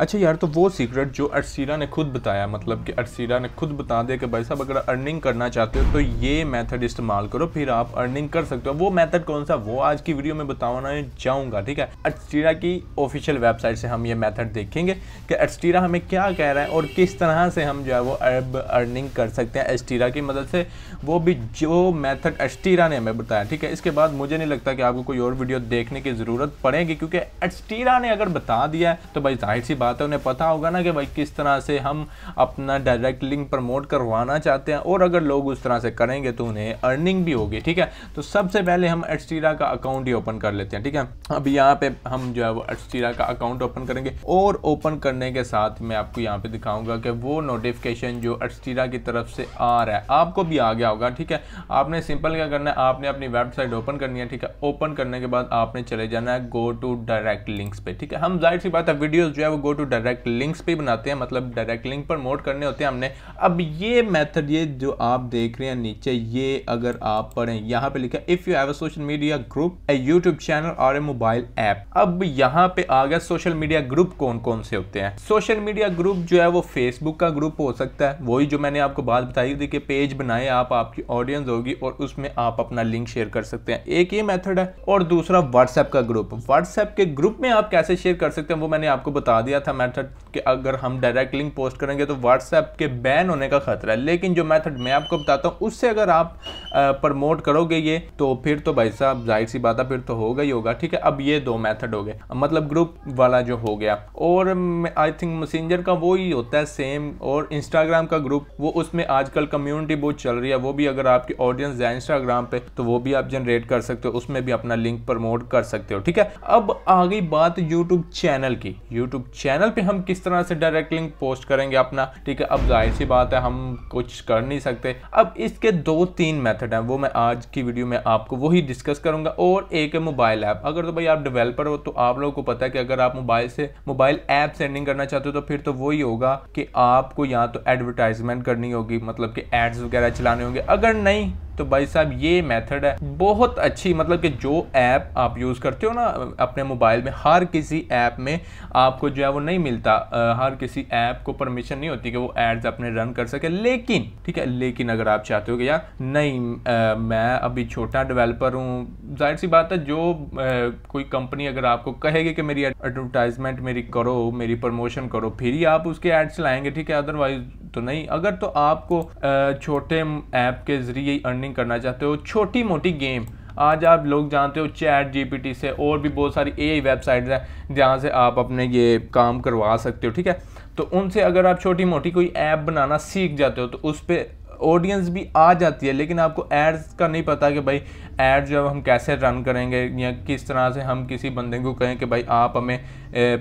अच्छा यार तो वो सीक्रेट जो अरसीरा ने खुद बताया मतलब कि अरसीरा ने खुद बता दिया कि भाई साहब अगर अर्निंग करना चाहते हो तो ये मेथड इस्तेमाल करो फिर आप अर्निंग कर सकते हो वो मेथड कौन सा वो आज की वीडियो में बताना चाहूँगा ठीक है अरसीरा की ऑफिशियल वेबसाइट से हम ये मेथड देखेंगे कि अरसीरा हमें क्या कह रहा है और किस तरह से हम जो है वो अब अर्निंग कर सकते हैं एस्टीरा की मदद से वो भी जो मेथड एस्टीरा ने हमें बताया ठीक है इसके बाद मुझे नहीं लगता कि आपको कोई और वीडियो देखने की ज़रूरत पड़ेगी क्योंकि एस्टीरा ने अगर बता दिया तो भाई जाहिर सी बात बात है उन्हें पता होगा ना कि भाई किस तरह से हम अपना डायरेक्ट लिंक प्रमोट करवाना चाहते हैं और अगर लोग उस तरह से करेंगे तो उन्हें अर्निंग भी होगी ठीक है तो सबसे पहले हम एटस्टीरा का अकाउंट ही ओपन कर लेते हैं ठीक है अब यहाँ पे हम जो है वो एटस्टीरा का अकाउंट ओपन करेंगे और ओपन करने के साथ मैं आपको यहाँ पे दिखाऊंगा कि वो नोटिफिकेशन जो एटस्टीरा की तरफ से आ रहा है आपको भी आ गया होगा ठीक है आपने सिंपल क्या करना है आपने अपनी वेबसाइट ओपन करनी है ठीक है ओपन करने के बाद आपने चले जाना है गो टू डायरेक्ट लिंक्स पे ठीक है हम जाहिर सी बात है वीडियोज जो है वो गो टू डायरेक्ट लिंक्स भी बनाते हैं मतलब डायरेक्ट लिंक प्रमोट करने होते हैं हमने अब ये मेथड ये जो आप देख रहे हैं नीचे ये अगर आप पढ़ें यहाँ पे लिखा if you have a social media group a YouTube channel और ए मोबाइल ऐप अब यहाँ पे आ गया सोशल मीडिया ग्रुप कौन कौन से होते हैं सोशल मीडिया ग्रुप जो है वो फेसबुक का ग्रुप हो सकता है वही जो मैंने आपको बात बताई थी कि पेज बनाए आप आपकी ऑडियंस होगी और उसमें आप अपना लिंक शेयर कर सकते हैं एक ये मेथड है और दूसरा व्हाट्सएप का ग्रुप व्हाट्सएप के ग्रुप में आप कैसे शेयर कर सकते हैं वो मैंने आपको बता दिया दिया था मेथड कि अगर हम डायरेक्ट लिंक पोस्ट करेंगे तो व्हाट्सएप के बैन होने का खतरा है लेकिन जो मेथड मैं आपको बताता हूँ उससे अगर आप प्रमोट करोगे ये तो फिर तो भाई साहब जाहिर सी बात है फिर तो होगा ही होगा ठीक है अब ये दो मैथड हो गए मतलब ग्रुप वाला जो हो गया और आई थिंक मैसेंजर का वो ही होता है सेम और इंस्टाग्राम का ग्रुप वो उसमें आजकल कम्युनिटी बहुत चल रही है वो भी अगर आपकी ऑडियंस है इंस्टाग्राम पे तो वो भी आप जनरेट कर सकते हो उसमें भी अपना लिंक प्रमोट कर सकते हो ठीक है अब आ गई बात यूट्यूब चैनल की यूट्यूब चैनल चैनल पे हम किस तरह से डायरेक्ट लिंक पोस्ट करेंगे अपना ठीक है अब जाहिर सी बात है हम कुछ कर नहीं सकते अब इसके दो तीन मेथड हैं वो मैं आज की वीडियो में आपको वही डिस्कस करूंगा और एक है मोबाइल ऐप अगर तो भाई आप डेवलपर हो तो आप लोगों को पता है कि अगर आप मोबाइल से मोबाइल ऐप सेंडिंग करना चाहते हो तो फिर तो वही होगा कि आपको या तो एडवर्टाइजमेंट करनी होगी मतलब कि एड्स वगैरह चलाने होंगे अगर नहीं तो भाई साहब ये मेथड है बहुत अच्छी मतलब कि जो ऐप आप यूज़ करते हो ना अपने मोबाइल में हर किसी ऐप में आपको जो है वो नहीं मिलता आ, हर किसी ऐप को परमिशन नहीं होती कि वो एड्स अपने रन कर सके लेकिन ठीक है लेकिन अगर आप चाहते हो कि यार नहीं आ, मैं अभी छोटा डेवलपर हूँ जाहिर सी बात है जो आ, कोई कंपनी अगर आपको कहेगी कि मेरी एडवर्टाइजमेंट मेरी करो मेरी प्रमोशन करो फिर ही आप उसके एड्स लाएंगे ठीक है अदरवाइज तो नहीं अगर तो आपको छोटे ऐप के ज़रिए अर्निंग करना चाहते हो छोटी मोटी गेम आज आप लोग जानते हो चैट जीपीटी से और भी बहुत सारी ए वेबसाइट्स हैं जहाँ से आप अपने ये काम करवा सकते हो ठीक है तो उनसे अगर आप छोटी मोटी कोई ऐप बनाना सीख जाते हो तो उस पर ऑडियंस भी आ जाती है लेकिन आपको एड्स का नहीं पता कि भाई ऐड जो है हम कैसे रन करेंगे या किस तरह से हम किसी बंदे को कहें कि भाई आप हमें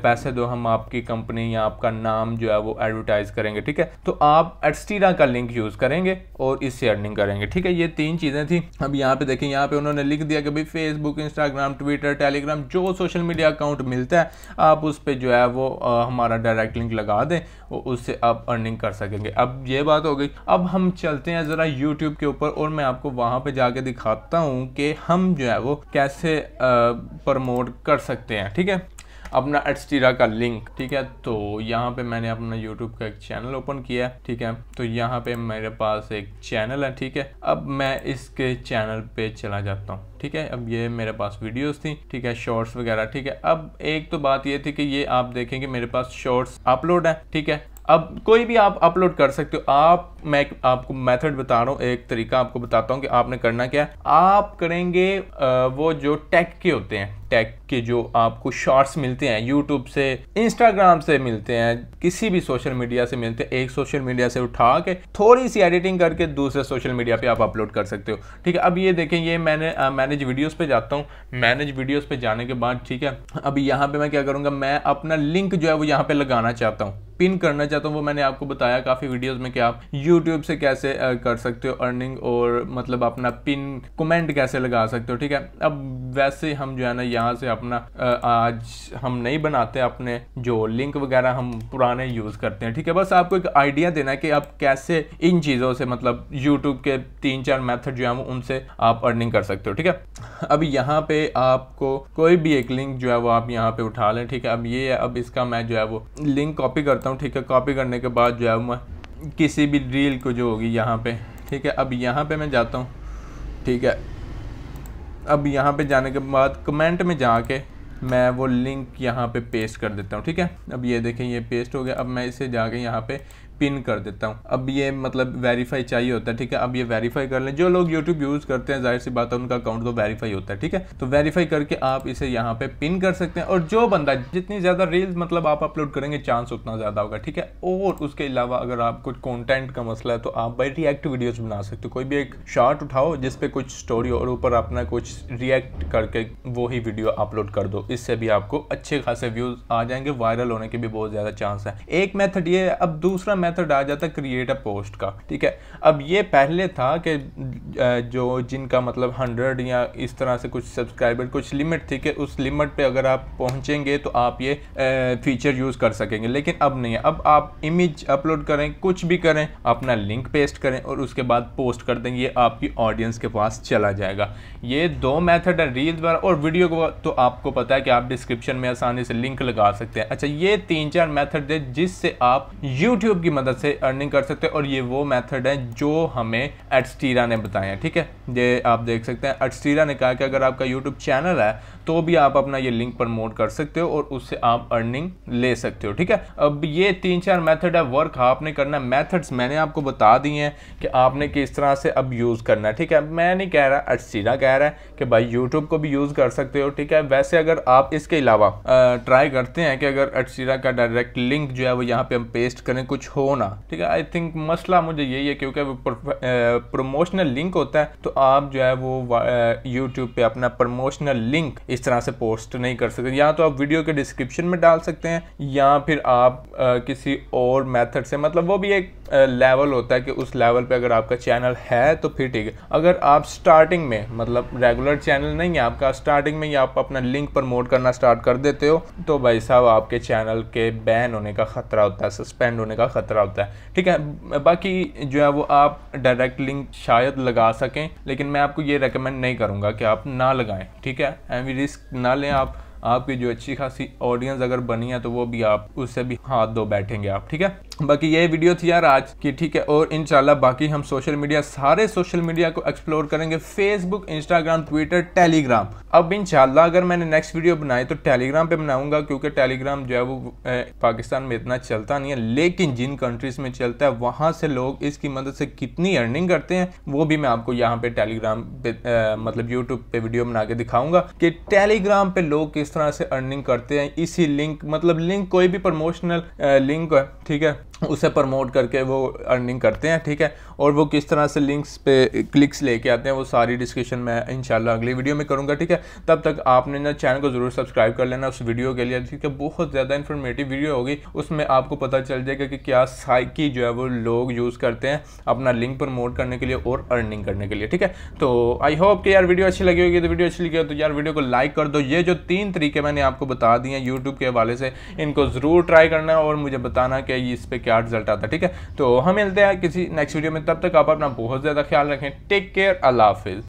पैसे दो हम आपकी कंपनी या आपका नाम जो है वो एडवर्टाइज़ करेंगे ठीक है तो आप एडस्टीरा का लिंक यूज़ करेंगे और इससे अर्निंग करेंगे ठीक है ये तीन चीज़ें थी अब यहाँ पे देखें यहाँ पे उन्होंने लिख दिया कि भाई फेसबुक इंस्टाग्राम ट्विटर टेलीग्राम जो सोशल मीडिया अकाउंट मिलता है आप उस पर जो है वो आ, हमारा डायरेक्ट लिंक लगा दें और उससे आप अर्निंग कर सकेंगे अब ये बात हो गई अब हम चलते हैं ज़रा यूट्यूब के ऊपर और मैं आपको वहाँ पर जाके दिखाता हूँ कि हम जो है वो कैसे प्रमोट कर सकते हैं ठीक है अपना एटस्टीरा का लिंक ठीक है तो यहाँ पे मैंने अपना यूट्यूब का एक चैनल ओपन किया है ठीक है तो यहाँ पे मेरे पास एक चैनल है ठीक है अब मैं इसके चैनल पे चला जाता हूँ ठीक है अब ये मेरे पास वीडियोस थी ठीक है शॉर्ट्स वगैरह ठीक है अब एक तो बात ये थी कि ये आप देखेंगे मेरे पास शॉर्ट्स अपलोड है ठीक है अब कोई भी आप अपलोड कर सकते हो आप मैं आपको मेथड बता रहा हूँ एक तरीका आपको बताता हूँ कि आपने करना क्या है आप करेंगे वो जो टेक के होते हैं टेक के जो आपको शॉर्ट्स मिलते हैं यूट्यूब से इंस्टाग्राम से मिलते हैं किसी भी सोशल मीडिया से मिलते हैं एक सोशल मीडिया से उठा के थोड़ी सी एडिटिंग करके दूसरे सोशल मीडिया पे आप अपलोड कर सकते हो ठीक है अब ये देखें ये मैंने मैनेज वीडियोस पे जाता हूँ मैनेज वीडियोस पे जाने के बाद ठीक है अब यहाँ पे मैं क्या करूँगा मैं अपना लिंक जो है वो यहाँ पे लगाना चाहता हूँ पिन करना चाहता हूँ वो मैंने आपको बताया काफ़ी वीडियोस में कि आप यूट्यूब से कैसे कर सकते हो अर्निंग और मतलब अपना पिन कमेंट कैसे लगा सकते हो ठीक है अब वैसे हम जो है ना यहाँ से अपना आज हम नहीं बनाते अपने जो लिंक वगैरह हम पुराने यूज़ करते हैं ठीक है बस आपको एक आइडिया देना है कि आप कैसे इन चीज़ों से मतलब यूट्यूब के तीन चार मेथड जो है उनसे आप अर्निंग कर सकते हो ठीक है अब यहाँ पे आपको कोई भी एक लिंक जो है वो आप यहाँ पे उठा लें ठीक है अब ये है अब इसका मैं जो है वो लिंक कॉपी करता हूँ ठीक है कॉपी करने के बाद जो है मैं किसी भी रील को जो होगी यहाँ पे ठीक है अब यहाँ पे मैं जाता हूँ ठीक है अब यहाँ पे जाने के बाद कमेंट में जाके मैं वो लिंक यहाँ पे पेस्ट कर देता हूँ ठीक है अब ये देखें ये पेस्ट हो गया अब मैं इसे जाके यहाँ पे पिन कर देता हूँ अब ये मतलब वेरीफाई चाहिए होता है ठीक है अब ये वेरीफाई कर लें जो लोग यूट्यूब यूज़ करते हैं जाहिर सी बात है उनका अकाउंट तो वेरीफाई होता है ठीक है तो वेरीफाई करके आप इसे यहाँ पे पिन कर सकते हैं और जो बंदा जितनी ज़्यादा रील्स मतलब आप अपलोड करेंगे चांस उतना ज़्यादा होगा ठीक है और उसके अलावा अगर आप कुछ कॉन्टेंट का मसला है तो आप भाई रिएक्ट वीडियोज़ बना सकते हो कोई भी एक शार्ट उठाओ जिसपे कुछ स्टोरी और ऊपर अपना कुछ रिएक्ट करके वो ही वीडियो अपलोड कर दो इससे भी आपको अच्छे खासे व्यूज़ आ जाएंगे वायरल होने के भी बहुत ज़्यादा चांस है एक मैथड ये अब दूसरा मेथड आ जाता क्रिएट अ पोस्ट का ठीक है अब ये पहले था कि जो जिनका मतलब हंड्रेड या इस तरह से कुछ सब्सक्राइबर कुछ लिमिट थी कि उस लिमिट पे अगर आप पहुंचेंगे तो आप ये फीचर यूज़ कर सकेंगे लेकिन अब नहीं है अब आप इमेज अपलोड करें कुछ भी करें अपना लिंक पेस्ट करें और उसके बाद पोस्ट कर देंगे ये आपकी ऑडियंस के पास चला जाएगा ये दो मैथड है रील द्वारा और वीडियो को तो आपको पता है कि आप डिस्क्रिप्शन में आसानी से लिंक लगा सकते हैं अच्छा ये तीन चार मैथड है जिससे आप यूट्यूब की मदद से अर्निंग कर सकते हैं और ये वो मेथड है जो हमें एटस्टीरा ने बताया है ठीक है ये आप देख सकते हैं एटस्टीरा ने कहा कि अगर आपका यूट्यूब चैनल है तो भी आप अपना ये लिंक प्रमोट कर सकते हो और उससे आप अर्निंग ले सकते हो ठीक है अब ये तीन चार मेथड है वर्क आपने करना है मैथड्स मैंने आपको बता दिए हैं कि आपने किस तरह से अब यूज़ करना है ठीक है मैं नहीं कह रहा एडस्टीरा कह रहा है कि भाई यूट्यूब को भी यूज़ कर सकते हो ठीक है वैसे अगर आप इसके अलावा ट्राई करते हैं कि अगर एडस्टीरा का डायरेक्ट लिंक जो है वो यहाँ पे हम पेस्ट करें कुछ हो होना ठीक है आई थिंक मसला मुझे यही है क्योंकि वो प्रमोशनल लिंक होता है तो आप जो है वो यूट्यूब पे अपना प्रमोशनल लिंक इस तरह से पोस्ट नहीं कर सकते या तो आप वीडियो के डिस्क्रिप्शन में डाल सकते हैं या फिर आप आ, किसी और मेथड से मतलब वो भी एक लेवल होता है कि उस लेवल पे अगर आपका चैनल है तो फिर ठीक है अगर आप स्टार्टिंग में मतलब रेगुलर चैनल नहीं है आपका स्टार्टिंग में ही आप अपना लिंक प्रमोट करना स्टार्ट कर देते हो तो भाई साहब आपके चैनल के बैन होने का खतरा होता है सस्पेंड होने का खतरा खतरा होता है ठीक है बाकी जो है वो आप डायरेक्ट लिंक शायद लगा सकें लेकिन मैं आपको ये रिकमेंड नहीं करूँगा कि आप ना लगाएं ठीक है एम रिस्क ना लें आप आपकी जो अच्छी खासी ऑडियंस अगर बनी है तो वो भी आप उससे भी हाथ धो बैठेंगे आप ठीक है बाकी ये वीडियो थी यार आज की ठीक है और इनशाला बाकी हम सोशल मीडिया सारे सोशल मीडिया को एक्सप्लोर करेंगे फेसबुक इंस्टाग्राम ट्विटर टेलीग्राम अब इनशाला अगर मैंने नेक्स्ट वीडियो बनाई तो टेलीग्राम पे बनाऊंगा क्योंकि टेलीग्राम जो है वो पाकिस्तान में इतना चलता नहीं है लेकिन जिन कंट्रीज में चलता है वहाँ से लोग इसकी मदद से कितनी अर्निंग करते हैं वो भी मैं आपको यहाँ पे टेलीग्राम पे मतलब यूट्यूब पे वीडियो बना के दिखाऊंगा कि टेलीग्राम पे लोग किस तरह से अर्निंग करते हैं इसी लिंक मतलब लिंक कोई भी प्रमोशनल लिंक है ठीक है उसे प्रमोट करके वो अर्निंग करते हैं ठीक है और वो किस तरह से लिंक्स पे क्लिक्स लेके आते हैं वो सारी डिस्कशन मैं इंशाल्लाह अगली वीडियो में करूँगा ठीक है तब तक आपने ना चैनल को ज़रूर सब्सक्राइब कर लेना उस वीडियो के लिए ठीक है बहुत ज़्यादा इन्फॉर्मेटिव वीडियो होगी उसमें आपको पता चल जाएगा कि क्या साइकी जो है वो लोग यूज़ करते हैं अपना लिंक प्रमोट करने के लिए और अर्निंग करने के लिए ठीक है तो आई होप कि यार वीडियो अच्छी लगी होगी तो वीडियो अच्छी लगी हो तो यार वीडियो को लाइक कर दो ये जो तीन तरीके मैंने आपको बता दिए हैं यूट्यूब के हवाले से इनको ज़रूर ट्राई करना और मुझे बताना कि इस पर क्या रिजल्ट आता है ठीक है तो हम मिलते हैं किसी नेक्स्ट वीडियो में तब तक आप अपना बहुत ज़्यादा ख्याल रखें टेक केयर अल्लाह हाफिज़